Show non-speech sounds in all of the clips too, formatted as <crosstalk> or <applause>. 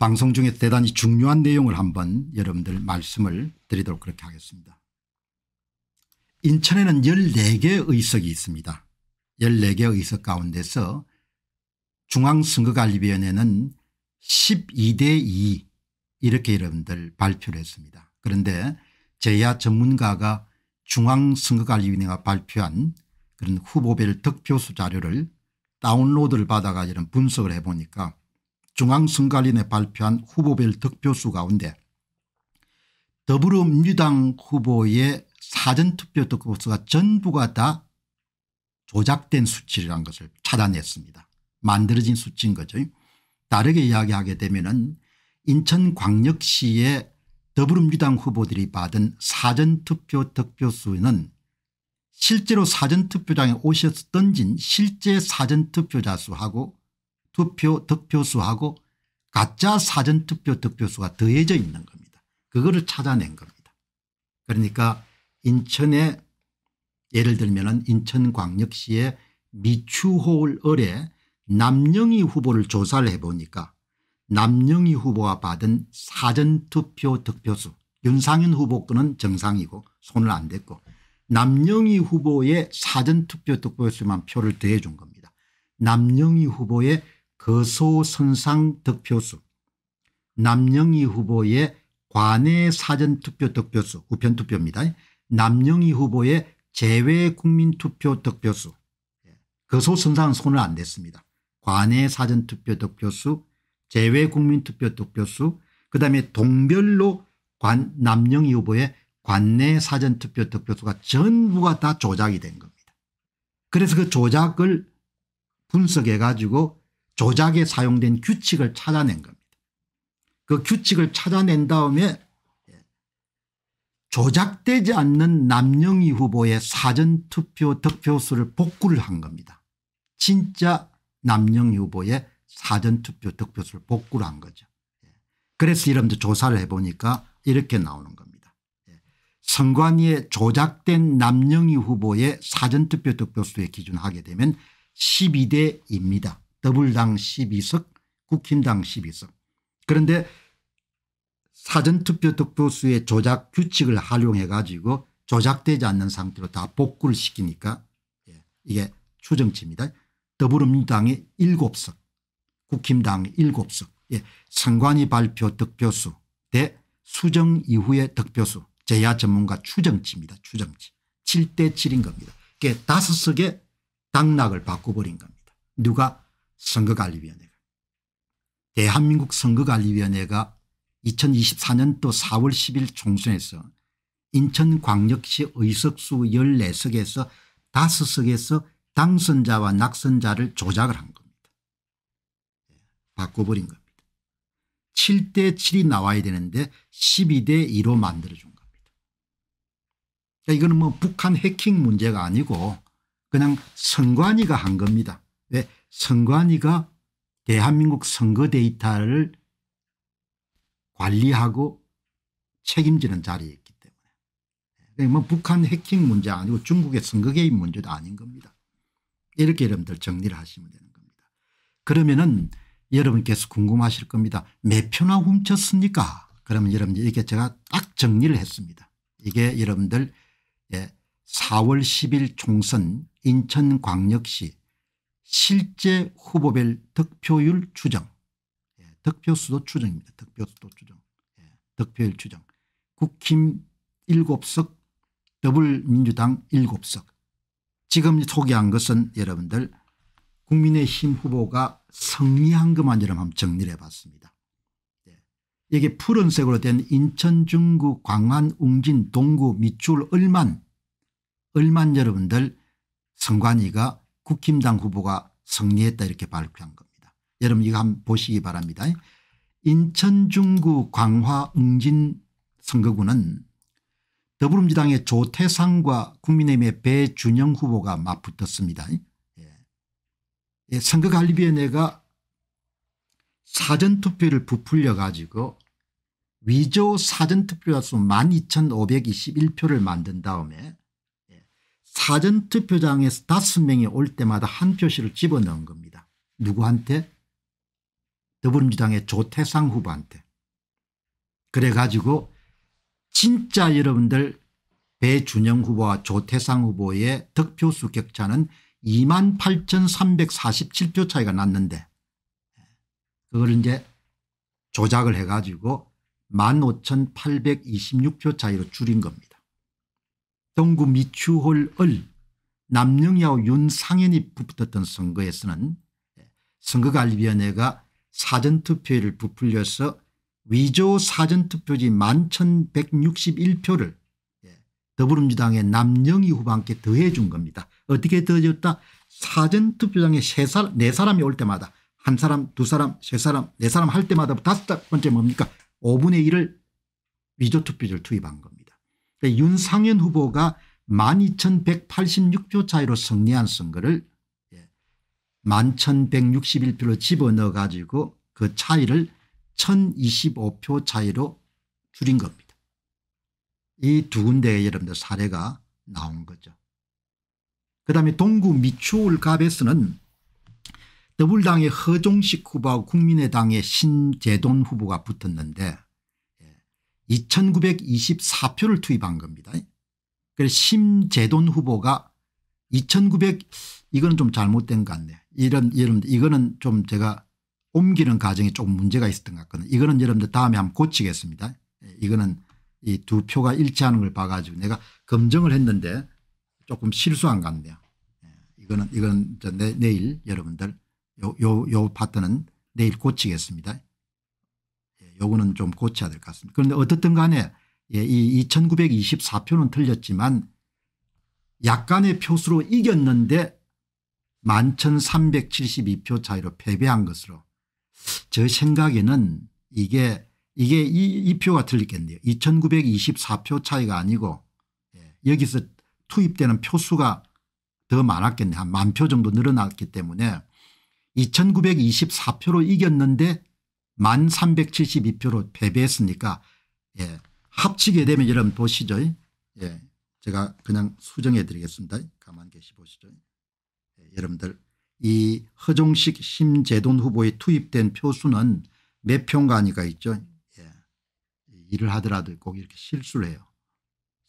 방송 중에 대단히 중요한 내용을 한번 여러분들 말씀을 드리도록 그렇게 하겠습니다. 인천에는 14개의 석이 있습니다. 14개의 석 가운데서 중앙선거관리위원회는 12대 2 이렇게 여러분들 발표를 했습니다. 그런데 제야 전문가가 중앙선거관리위원회가 발표한 그런 후보별 득표수 자료를 다운로드를 받아가 이런 분석을 해보니까 중앙선관위에 발표한 후보별 득표수 가운데 더불어민주당 후보의 사전투표 득표수가 전부가 다 조작된 수치라는 것을 차단했습니다. 만들어진 수치인 거죠. 다르게 이야기하게 되면 은 인천광역시의 더불어민주당 후보들이 받은 사전투표 득표수는 실제로 사전투표장에 오셨 던진 실제 사전투표자 수하고 투표 득표수하고 가짜 사전투표 득표수가 더해져 있는 겁니다. 그거를 찾아낸 겁니다. 그러니까 인천에 예를 들면 은인천광역시에 미추호울 을에 남영희 후보를 조사를 해보니까 남영희 후보가 받은 사전투표 득표수 윤상현 후보 거는 정상이고 손을 안 댔고 남영희 후보의 사전투표 득표수만 표를 더해준 겁니다. 남영희 후보의 거소선상 득표수 남영희 후보의 관내 사전투표 득표수 우편투표입니다. 남영희 후보의 제외국민투표 득표수 예, 거소선상은 손을 안 댔습니다. 관내 사전투표 득표수 제외국민투표 득표수 그다음에 동별로 관 남영희 후보의 관내 사전투표 득표수가 전부가 다 조작이 된 겁니다. 그래서 그 조작을 분석해 가지고 조작에 사용된 규칙을 찾아낸 겁니다. 그 규칙을 찾아낸 다음에 조작되지 않는 남영희 후보의 사전투표 득표수를 복구를 한 겁니다. 진짜 남영희 후보의 사전투표 득표수를 복구를 한 거죠. 그래서 이런 조사를 해보니까 이렇게 나오는 겁니다. 선관위의 조작된 남영희 후보의 사전투표 득표수에 기준하게 되면 12대 입니다 더불당 12석 국힘당 12석 그런데 사전투표 득표수의 조작 규칙을 활용해 가지고 조작되지 않는 상태로 다 복구를 시키니까 예. 이게 추정치입니다. 더불어민주당이 음 7석 국힘당이 7석 예. 선관위 발표 득표수 대 수정 이후의 득표수 제야 전문가 추정치입니다. 추정치 7대 7인 겁니다. 이게 5석의 당락을 바꿔버린 겁니다. 누가 선거관리위원회가 대한민국 선거관리위원회가 2024년도 4월 10일 총선에서 인천광역시 의석수 14석에서 5석에서 당선자와 낙선자를 조작을 한 겁니다. 바꿔버린 겁니다. 7대 7이 나와야 되는데 12대 2로 만들어준 겁니다. 그러니까 이거는 뭐 북한 해킹 문제가 아니고 그냥 선관위가 한 겁니다. 왜 선관위가 대한민국 선거 데이터를 관리하고 책임지는 자리에있기 때문에 그러니까 뭐 북한 해킹 문제 아니고 중국의 선거 개입 문제도 아닌 겁니다. 이렇게 여러분들 정리를 하시면 되는 겁니다. 그러면은 여러분께서 궁금하실 겁니다. 몇 표나 훔쳤습니까? 그러면 여러분이게 제가 딱 정리를 했습니다. 이게 여러분들 4월 예, 10일 총선 인천광역시 실제 후보별 득표율 추정 예, 득표수도 추정입니다. 득표수도 추정 예, 득표율 추정 국힘 7석 더불민주당 7석 지금 소개한 것은 여러분들 국민의힘 후보가 승리한 것만이라 한 정리를 해봤습니다. 예. 이게 푸른색으로 된 인천 중구 광안 웅진 동구 미추홀 을만 을만 여러분들 선관위가 국힘당 후보가 승리했다 이렇게 발표한 겁니다. 여러분 이거 한번 보시기 바랍니다. 인천 중구 광화 웅진 선거구는 더불어민주당의 조태상과 국민의힘의 배준영 후보가 맞붙었습니다. 예. 예, 선거관리위원회가 사전투표를 부풀려 가지고 위조 사전투표자수 12,521표를 만든 다음에 사전투표장에서 다섯 명이 올 때마다 한표씩를 집어넣은 겁니다. 누구한테? 더불어민주당의 조태상 후보한테. 그래가지고 진짜 여러분들 배준영 후보와 조태상 후보의 득표수 격차는 2 8,347표 차이가 났는데 그걸 이제 조작을 해가지고 15,826표 차이로 줄인 겁니다. 동구 미추홀 을 남영야호 윤상현이 붙었던 선거에서는 선거관리위원회가 사전투표를 부풀려서 위조 사전투표지 11,161표를 더불어민주당의 남영희 후보한테 더해준 겁니다. 어떻게 더해줬다? 사전투표장에 세 사람, 네 사람이 올 때마다 한 사람, 두 사람, 세 사람, 네 사람 할 때마다 다섯 번째 뭡니까? 5분의 1을 위조투표지를 투입한 겁니다. 네, 윤상현 후보가 12,186표 차이로 승리한 선거를 11,161표를 예, 집어넣어 가지고 그 차이를 1,025표 차이로 줄인 겁니다. 이 두군데에 여러분들 사례가 나온 거죠. 그 다음에 동구 미추홀갑에서는 더불당의 허종식 후보와 국민의당의 신재돈 후보가 붙었는데 2924표를 투입한 겁니다. 그래서 심재돈 후보가 2900 이거는 좀 잘못된 것같네 이런 여러분들 이거는 좀 제가 옮기는 과정이 조금 문제가 있었던 것 같거든요. 이거는 여러분들 다음에 한번 고치겠습니다. 예, 이거는 이 두 표가 일치하는 걸 봐가지고 내가 검증을 했는데 조금 실수한 것 같네요. 예, 이거는 이건 내, 내일 여러분들 요, 요, 요 파트는 내일 고치겠습니다. 요거는 좀 고쳐야 될 것 같습니다. 그런데 어떻든 간에 예, 이 2924표는 틀렸지만 약간의 표수로 이겼는데 11,372표 차이로 패배한 것으로 저 생각에는 이게 이게 이, 이 표가 틀리겠네요. 2924표 차이가 아니고 예, 여기서 투입되는 표수가 더 많았겠네. 한만 표 정도 늘어났기 때문에 2924표로 이겼는데 만 372표로 패배했으니까 예. 합치게 되면 여러분 보시죠. 예. 제가 그냥 수정해 드리겠습니다. 가만 계시 보시죠. 예. 여러분들 이 허종식 심재돈 후보에 투입된 표수는 몇 표인가니까 있죠. 예. 일을 하더라도 꼭 이렇게 실수를 해요.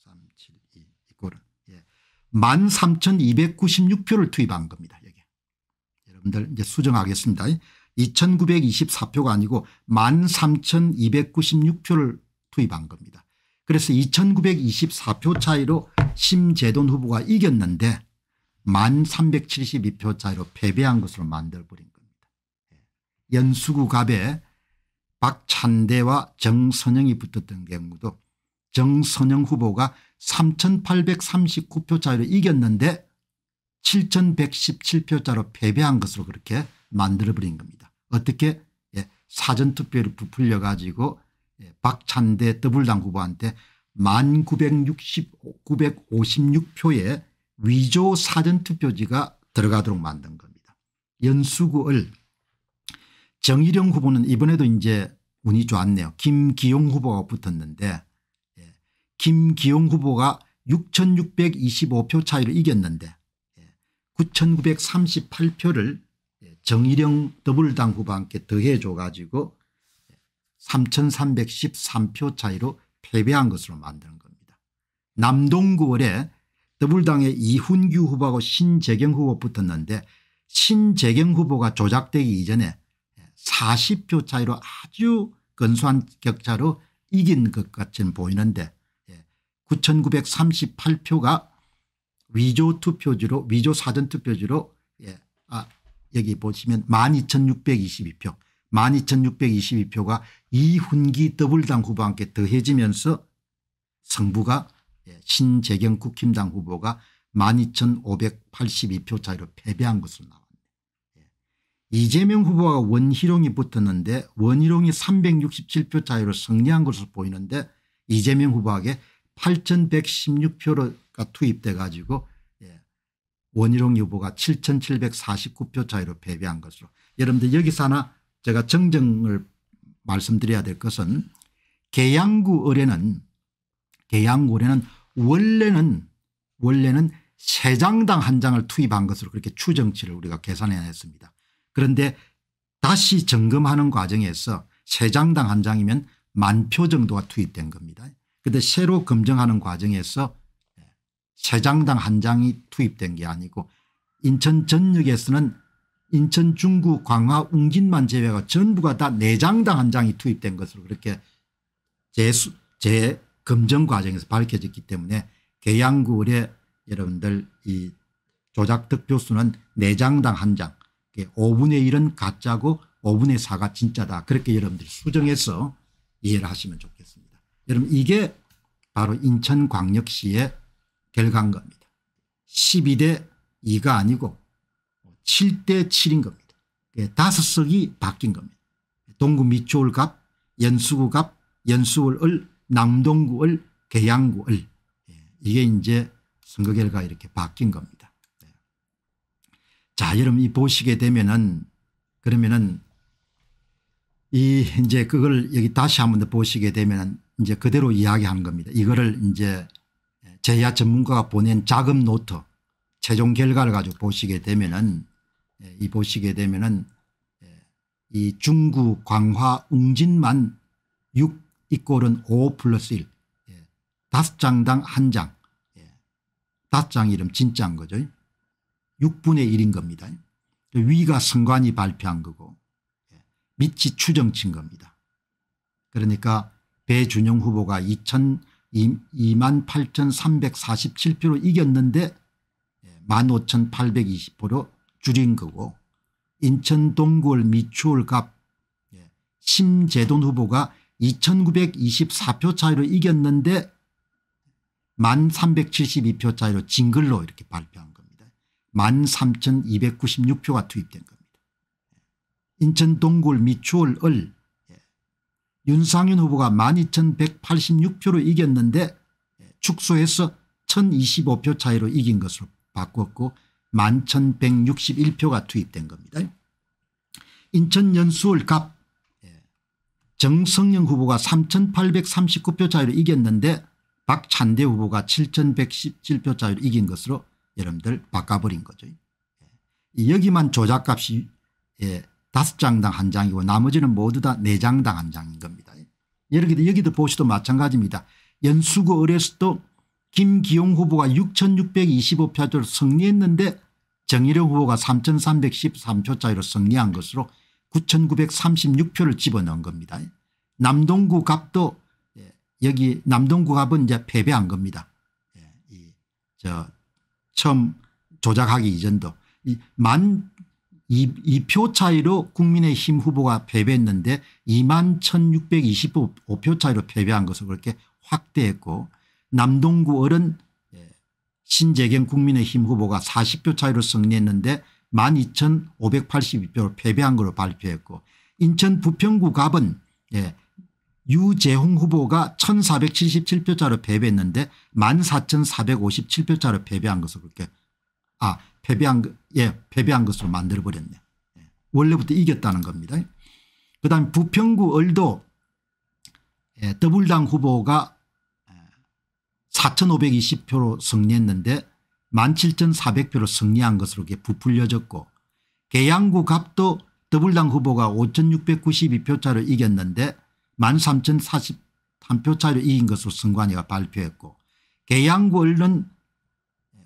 3, 7, 2 이꼴은 예. 13,296표를 투입한 겁니다. 여기. 여러분들 이제 수정하겠습니다. 2924표가 아니고 13,296표를 투입한 겁니다. 그래서 2924표 차이로 심재돈 후보가 이겼는데 1372표 차이로 패배한 것으로 만들어버린 겁니다. 예. 연수구 갑에 박찬대와 정선영이 붙었던 경우도 정선영 후보가 3839표 차이로 이겼는데 7117표 차로 패배한 것으로 그렇게 만들어버린 겁니다. 어떻게 예, 사전투표를 부풀려 가지고 예, 박찬대 더블당 후보한테 1960 956표의 위조 사전투표지가 들어가도록 만든 겁니다. 연수구을 정일영 후보는 이번에도 이제 운이 좋았네요. 김기용 후보가 붙었는데 예. 김기용 후보가 6625표 차이로 이겼는데 예. 9938표를 정일영 더블당 후보와 함께 더해줘 가지고 3313표 차이로 패배한 것으로 만드는 겁니다. 남동구월에 더불당의 이훈규 후보하고 신재경 후보 붙었는데 신재경 후보가 조작되기 이전에 40표 차이로 아주 근소한 격차로 이긴 것 같은 보이는데 9938표가 예, 위조 투표지로 위조 사전 투표지로 예, 아, 여기 보시면 12,622표 12,622표가 이훈기 더블당 후보와 함께 더해지면서 성부가 예, 신재경 국힘당 후보가 12,582표 차이로 패배한 것으로 나왔네요. 예. 이재명 후보가 원희룡이 붙었는데 원희룡이 367표 차이로 승리한 것으로 보이는데 이재명 후보에게 8,116표가 투입돼 가지고 원희룡 후보가 7749표 차이로 패배한 것으로 여러분들 여기서 하나 제가 정정을 말씀드려야 될 것은 계양구 의뢰는 계양구 의뢰는 원래는 원래는 세 장당 한 장을 투입한 것으로 그렇게 추정치를 우리가 계산해야 했습니다. 그런데 다시 점검하는 과정에서 세 장당 한 장이면 만 표 정도가 투입된 겁니다. 그런데 새로 검증하는 과정에서 세 장당 한 장이 투입된 게 아니고 인천 전역에서는 인천 중구 광화 웅진만 제외가 전부가 다 네 장당 한 장이 투입된 것으로 그렇게 재수, 재검증 과정에서 밝혀졌기 때문에 계양구의 여러분들 이 조작 득표수는 네 장당 한 장, 5분의 1은 가짜고 5분의 4가 진짜다. 그렇게 여러분들이 수정해서 이해를 하시면 좋겠습니다. 여러분 이게 바로 인천광역시의 결과인 겁니다. 12대 2가 아니고 7대 7인 겁니다. 예, 다섯 석이 바뀐 겁니다. 동구 미추홀 갑, 연수구 갑, 연수을을, 남동구을, 계양구을 예, 이게 이제 선거 결과 이렇게 바뀐 겁니다. 예. 자 여러분 이 보시게 되면은 그러면은 이 이제 그걸 여기 다시 한 번 더 보시게 되면은 이제 그대로 이야기하는 겁니다. 이거를 이제 제야 전문가가 보낸 자금 노트 최종 결과를 가지고 보시게 되면은 예, 이 보시게 되면은 예, 이 중구 광화 웅진만 6 이꼴은 5 플러스 1 예, 다섯 장당 한 장. 다섯 장 이름 진짜인 거죠. 6분의 1인 겁니다. 그 위가 선관이 발표한 거고 밑이 추정친 겁니다. 그러니까 배준영 후보가 2000 28,347표로 이겼는데 15,820표로 줄인 거고 인천 동구월 미추홀갑 예, 심재돈 후보가 2,924표 차이로 이겼는데 1,372표 차이로 진 걸로 이렇게 발표한 겁니다. 13,296표가 투입된 겁니다. 인천 동굴 미추홀을 윤상윤 후보가 12,186표로 이겼는데 축소해서 1,025표 차이로 이긴 것으로 바꿨고 11,161표가 투입된 겁니다. 인천 연수울 갑 예, 정성영 후보가 3,839표 차이로 이겼는데 박찬대 후보가 7,117표 차이로 이긴 것으로 여러분들 바꿔버린 거죠. 예, 여기만 조작값이 예, 다섯 장당 한 장이고 나머지는 모두 다 네 장당 한 장인 겁니다. 여기도, 여기도 보시도 마찬가지입니다. 연수구 을에서도 김기용 후보가 6625표로 승리했는데 정일영 후보가 3313표 차이로 승리한 것으로 9936표를 집어넣은 겁니다. 남동구 갑도 예, 여기 남동구 갑은 이제 패배한 겁니다. 예, 저 처음 조작하기 이전도 만 2표 차이로 국민의힘 후보가 패배했는데 2만 1625표 차이로 패배한 것을 그렇게 확대했고 남동구 어른 예, 신재경 국민의힘 후보가 40표 차이로 승리했는데 12,582표로 패배한 것으로 발표했고 인천 부평구 갑은 예, 유재홍 후보가 1,477표 차로 패배했는데 14,457표 차로 패배한 것을 그렇게 아 패배한, 예, 패배한 것으로 만들어버렸네. 예. 원래부터 이겼다는 겁니다. 그다음 부평구 을도 예, 더블당 후보가 4,520표로 예, 승리했는데 17,400표로 승리한 것으로 부풀려졌고 계양구 갑도 더블당 후보가 5,692표 차로 이겼는데 13,041표 차로 이긴 것으로 선관위가 발표했고 계양구 을은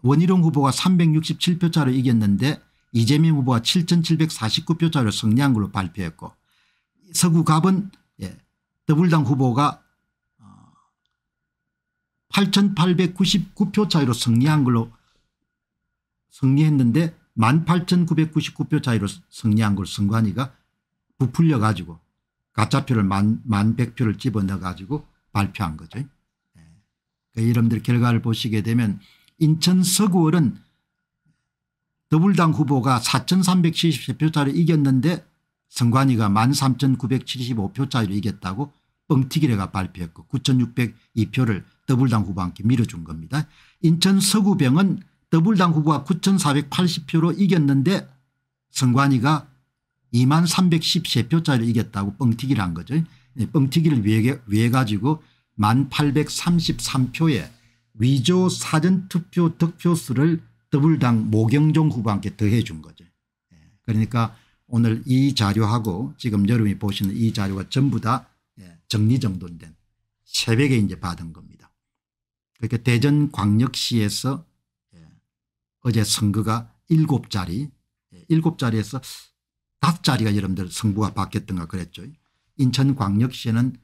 원희룡 후보가 367표차로 이겼는데 이재명 후보가 7749표차로 승리한 걸로 발표했고 서구갑은 예, 더불당 후보가 8899표 차이로 승리한 걸로 승리했는데 18999표 차이로 승리한 걸 선관위가 부풀려 가지고 가짜표를 만, 만 100표를 집어넣어 가지고 발표한 거죠. 예. 그 여러분들 결과를 보시게 되면 인천 서구월은 더불당 후보가 4 3 7 3표짜리 이겼는데 선관위가 1 3 9 7 5표짜리 이겼다고 뻥튀기래가 발표했고 9,602표를 더불당 후보한테 밀어준 겁니다. 인천 서구병은 더불당 후보가 9,480표로 이겼는데 선관위가 2만 313표짜리 이겼다고 뻥튀기를 한 거죠. 예, 뻥튀기를 위해, 위해 가지고 1 833표에 위조 사전투표 득표수를 더블당 모경종 후보한테 더해 준 거죠. 예. 그러니까 오늘 이 자료하고 지금 여러분이 보시는 이 자료가 전부 다 예, 정리정돈된 새벽에 이제 받은 겁니다. 그러니까 대전광역시에서 예, 어제 선거가 일 자리, 일 자리에서 다 자리가 여러분들 선거가 바뀌었던가 그랬죠. 인천광역시에는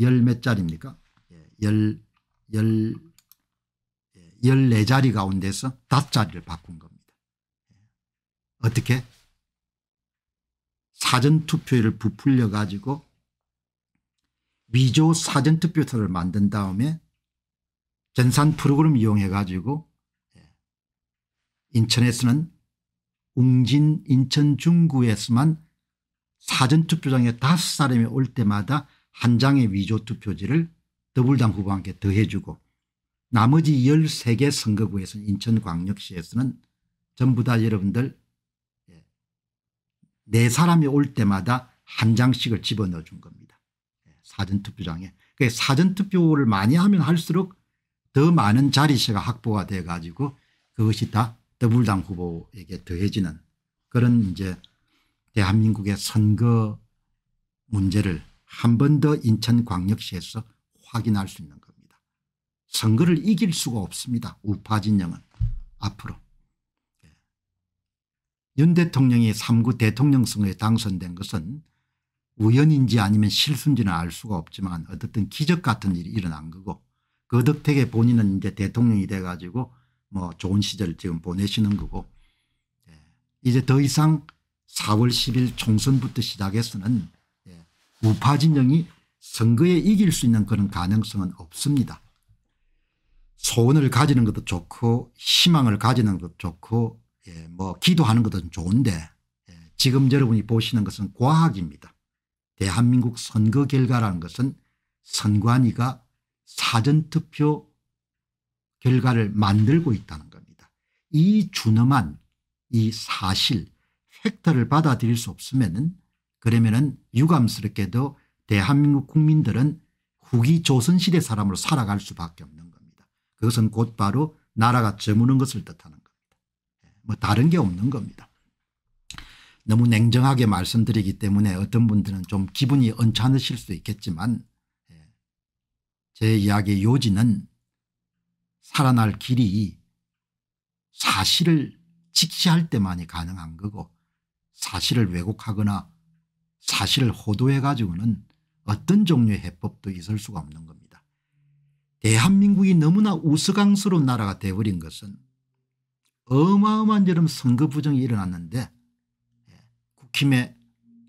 열 몇 자리입니까? 열 14자리 예, 가운데서 5자리를 바꾼 겁니다. 어떻게? 사전투표를 부풀려 가지고 위조 사전투표소를 만든 다음에 전산 프로그램 이용해 가지고 예, 인천에서는 웅진 인천 중구에서만 사전투표장에 다섯 사람이 올 때마다 한 장의 위조 투표지를 더불당 후보한테 더해주고 나머지 13개 선거구에서는 인천광역시에서는 전부 다 여러분들 예, 네 사람이 올 때마다 한 장씩을 집어넣어 준 겁니다. 예, 사전투표장에. 사전투표를 많이 하면 할수록 더 많은 자리수가 확보가 돼 가지고 그것이 다 더불당 후보에게 더해지는 그런 이제 대한민국의 선거 문제를 한 번 더 인천광역시에서 확인할 수 있는 겁니다. 선거를 이길 수가 없습니다. 우파 진영은 앞으로. 예. 윤 대통령이 3구 대통령 선거에 당선된 것은 우연인지 아니면 실수인지는 알 수가 없지만 어쨌든 기적 같은 일이 일어난 거고 거덕택의 그 본인은 이제 대통령이 돼 가지고 뭐 좋은 시절 지금 보내시는 거고 예. 이제 더 이상 4월 10일 총선부터 시작해서는 예. 우파 진영이 선거에 이길 수 있는 그런 가능성은 없습니다. 소원을 가지는 것도 좋고 희망을 가지는 것도 좋고 예, 뭐 기도하는 것도 좋은데 예, 지금 여러분이 보시는 것은 과학입니다. 대한민국 선거 결과라는 것은 선관위가 사전투표 결과를 만들고 있다는 겁니다. 이 준엄한 이 사실 팩터를 받아들일 수 없으면 그러면 은 유감스럽게도 대한민국 국민들은 후기 조선시대 사람으로 살아갈 수밖에 없는 겁니다. 그것은 곧바로 나라가 저무는 것을 뜻하는 겁니다. 예, 뭐 다른 게 없는 겁니다. 너무 냉정하게 말씀드리기 때문에 어떤 분들은 좀 기분이 언짢으실 수 있겠지만 예, 제 이야기의 요지는 살아날 길이 사실을 직시할 때만이 가능한 거고 사실을 왜곡하거나 사실을 호도해 가지고는 어떤 종류의 해법도 있을 수가 없는 겁니다. 대한민국이 너무나 우스꽝스러운 나라가 되어버린 것은 어마어마한 여름 선거 부정이 일어났는데 예, 국힘의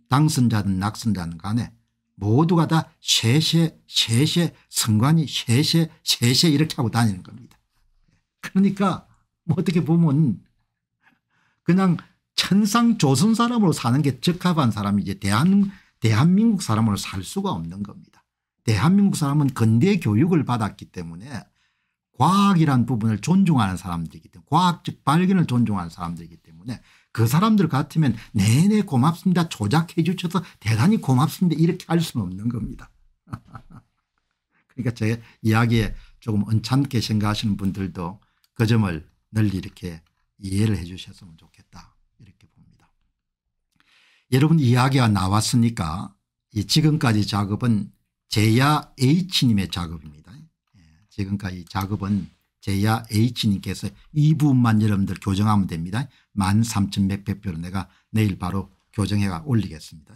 당선자든 낙선자든 간에 모두가 다 쉐쉐 쉐쉐 선관이 쉐쉐 쉐쉐 이렇게 하고 다니는 겁니다. 그러니까 뭐 어떻게 보면 그냥 천상 조선 사람으로 사는 게 적합한 사람이 이제 대한 대한민국 사람으로 살 수가 없는 겁니다. 대한민국 사람은 근대 교육을 받았기 때문에 과학이란 부분을 존중하는 사람들이기 때문에 과학적 발견을 존중하는 사람들이기 때문에 그 사람들 같으면 네네 고맙습니다. 조작해 주셔서 대단히 고맙습니다. 이렇게 할 수는 없는 겁니다. <laughs> 그러니까 제 이야기에 조금 언짢게 생각하시는 분들도 그 점을 늘 이렇게 이해를 해 주셨으면 좋겠습니다. 여러분 이야기가 나왔으니까 지금까지 작업은 제야 H님의 작업입니다. 예, 지금까지 작업은 제야 H님께서 이 부분만 여러분들 교정하면 됩니다. 13,100표를 내가 내일 바로 교정해가 올리겠습니다.